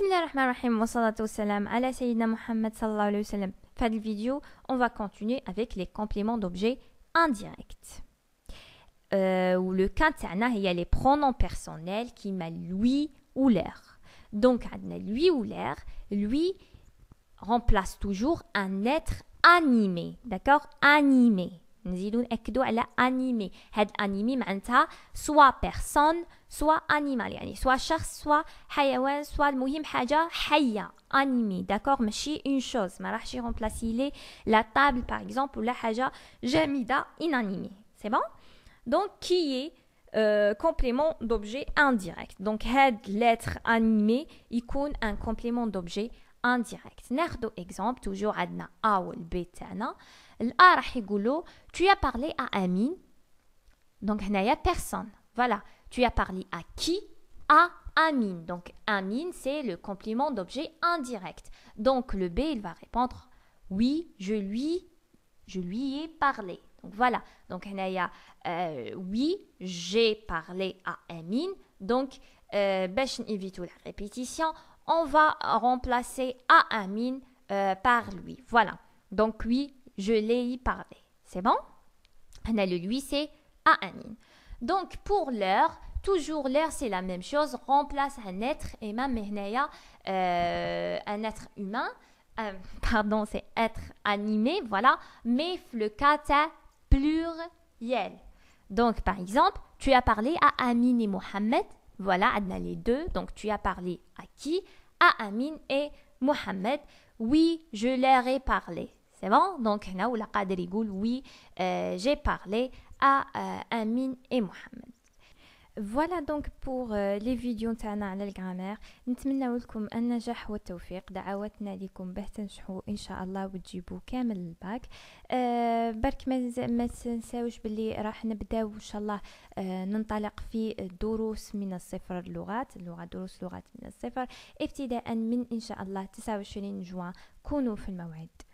Bismillah ar-Rahman ar-Rahim wa salatu salam ala Sayyidina Muhammad sallallahu alayhi wa sallam. Faites la vidéo, on va continuer avec les compléments d'objets indirects. Euh, où le cas il y les pronoms personnels qui m'a lui ou l'air. Donc, lui ou l'air, lui remplace toujours un être animé, d'accord Animé. Nous avons dit que c'est animé. C'est animé, soit personne, soit animal. Soit chasse, soit animal, soit le mouhim, haja, haïa, animé. D'accord Mais je suis une chose. Je vais remplacer la table, par exemple, ou la haja, j'a mis inanimé. C'est bon Donc, qui est euh, complément d'objet indirect Donc, c'est l'être animé, icône, un complément d'objet indirect. Indirect. Nerdo exemple, toujours adna A ou B L'a tu as parlé à Amine. Donc, a personne. Voilà. Tu as parlé à qui À Amine. Donc, Amine, c'est le complément d'objet indirect. Donc, le B, il va répondre Oui, je lui, je lui ai parlé. Donc, voilà. Donc, y euh, oui, j'ai parlé à Amine. Donc, euh, évite la répétition, on va remplacer Amin Amin euh, par lui. Voilà. Donc oui, je l'ai y parlé. C'est bon le lui, c'est Amin. Donc pour l'heure, toujours l'heure, c'est la même chose. Remplace un être, et ma euh, un être humain. Euh, pardon, c'est être animé, voilà. Mais le kata pluriel. Donc par exemple, tu as parlé à Amin et Mohamed. Voilà, Adna les deux. Donc tu as parlé à qui À Amin et Mohamed. Oui, je leur ai parlé. C'est bon Donc, là où la oui, euh, j'ai parlé à euh, Amin et Mohamed. فوالا دونك بور لي فيديو نتاعنا على الجرامير نتمنى لكم النجاح والتوفيق دعواتنا لكم باه تنجحوا ان شاء الله وتجيبوا كامل الباك أه برك ما, ما تنساوش باللي راح نبداو ان شاء الله أه ننطلق في دروس من الصفر اللغات اللغه دروس لغات من الصفر ابتداء من ان شاء الله 29 جوان كونوا في الموعد